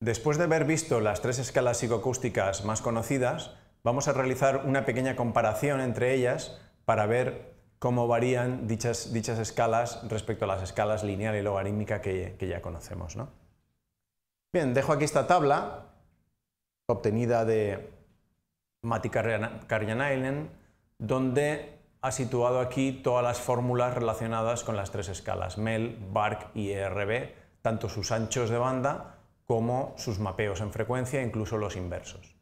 Después de haber visto las tres escalas psicoacústicas más conocidas, vamos a realizar una pequeña comparación entre ellas para ver cómo varían dichas, escalas respecto a las escalas lineal y logarítmica que, ya conocemos. Bien, dejo aquí esta tabla obtenida de Matti Island, donde ha situado aquí todas las fórmulas relacionadas con las tres escalas, MEL, BARC y ERB, tanto sus anchos de banda como sus mapeos en frecuencia, incluso los inversos.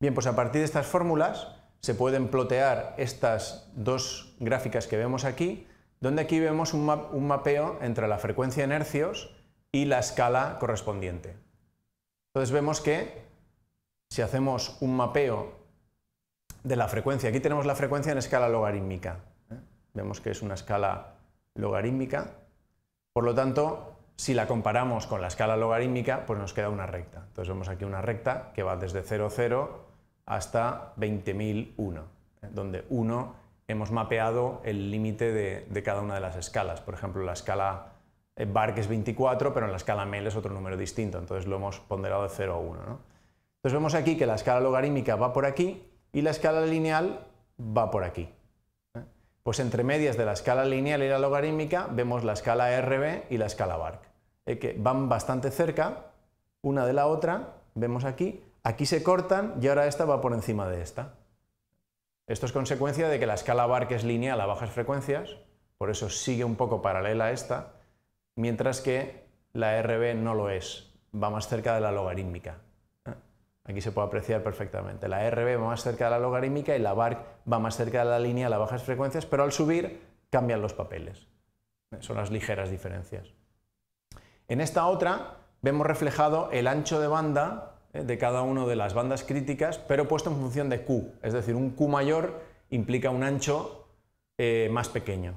Bien, pues a partir de estas fórmulas se pueden plotear estas dos gráficas que vemos aquí, donde aquí vemos un, mapeo entre la frecuencia en hercios y la escala correspondiente. Entonces vemos que si hacemos un mapeo de la frecuencia, aquí tenemos la frecuencia en escala logarítmica, ¿eh? vemos que es una escala logarítmica, por lo tanto si la comparamos con la escala logarítmica, pues nos queda una recta. Entonces vemos aquí una recta que va desde 0,0 0 hasta 20.001, ¿eh? donde 1 hemos mapeado el límite de, cada una de las escalas. Por ejemplo, la escala eh, BARC es 24, pero en la escala MEL es otro número distinto, entonces lo hemos ponderado de 0 a 1. Entonces vemos aquí que la escala logarítmica va por aquí y la escala lineal va por aquí. ¿eh? Pues entre medias de la escala lineal y la logarítmica vemos la escala RB y la escala BARC. Eh, que van bastante cerca, una de la otra, vemos aquí, aquí se cortan y ahora esta va por encima de esta. Esto es consecuencia de que la escala Bark es lineal a bajas frecuencias, por eso sigue un poco paralela a esta, mientras que la RB no lo es, va más cerca de la logarítmica. ¿Eh? Aquí se puede apreciar perfectamente. La RB va más cerca de la logarítmica y la Bark va más cerca de la línea a bajas frecuencias, pero al subir cambian los papeles. Son las ligeras diferencias. En esta otra vemos reflejado el ancho de banda eh, de cada una de las bandas críticas, pero puesto en función de Q, es decir, un Q mayor implica un ancho eh, más pequeño.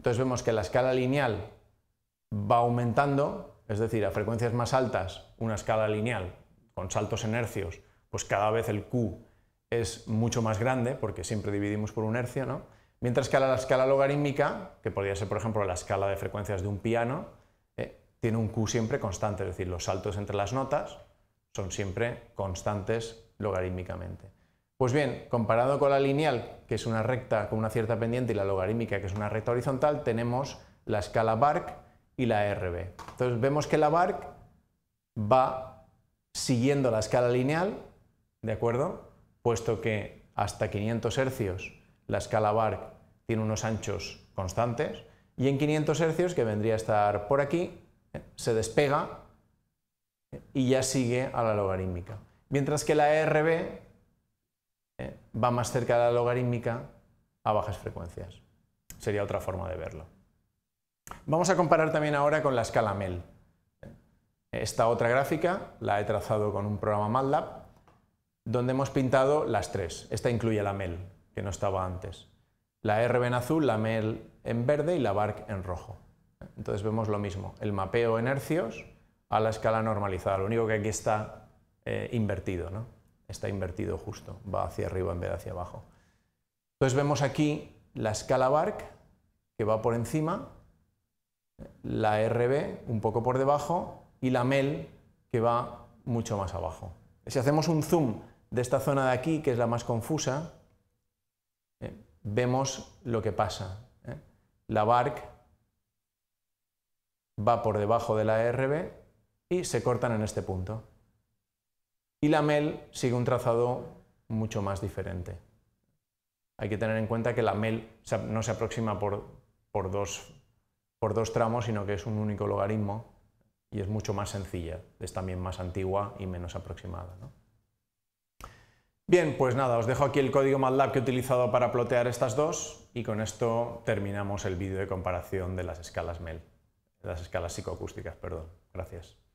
Entonces vemos que la escala lineal va aumentando, es decir, a frecuencias más altas, una escala lineal con saltos en hercios, pues cada vez el Q es mucho más grande, porque siempre dividimos por un hercio, ¿no? Mientras que a la escala logarítmica, que podría ser por ejemplo la escala de frecuencias de un piano, tiene un Q siempre constante, es decir, los saltos entre las notas son siempre constantes logarítmicamente. Pues bien, comparado con la lineal, que es una recta con una cierta pendiente, y la logarítmica, que es una recta horizontal, tenemos la escala Bark y la RB. Entonces vemos que la Bark va siguiendo la escala lineal, ¿de acuerdo? Puesto que hasta 500 hercios la escala Bark tiene unos anchos constantes, y en 500 hercios, que vendría a estar por aquí, se despega y ya sigue a la logarítmica. Mientras que la e RB eh, va más cerca de la logarítmica a bajas frecuencias. Sería otra forma de verlo. Vamos a comparar también ahora con la escala MEL. Esta otra gráfica la he trazado con un programa MATLAB, donde hemos pintado las tres. Esta incluye la MEL, que no estaba antes. La e RB en azul, la MEL en verde y la BARC en rojo. Entonces vemos lo mismo, el mapeo en hercios a la escala normalizada. Lo único que aquí está eh, invertido, ¿no? Está invertido justo, va hacia arriba en vez de hacia abajo. Entonces vemos aquí la escala BARC que va por encima, la RB un poco por debajo y la MEL que va mucho más abajo. Si hacemos un zoom de esta zona de aquí, que es la más confusa, eh, vemos lo que pasa. Eh. La BARC va por debajo de la e RB y se cortan en este punto. Y la MEL sigue un trazado mucho más diferente. Hay que tener en cuenta que la MEL no se aproxima por, por, dos, por dos tramos, sino que es un único logaritmo y es mucho más sencilla, es también más antigua y menos aproximada. Bien, pues nada, os dejo aquí el código MATLAB que he utilizado para plotear estas dos y con esto terminamos el vídeo de comparación de las escalas MEL las escalas psicoacústicas, perdón. Gracias.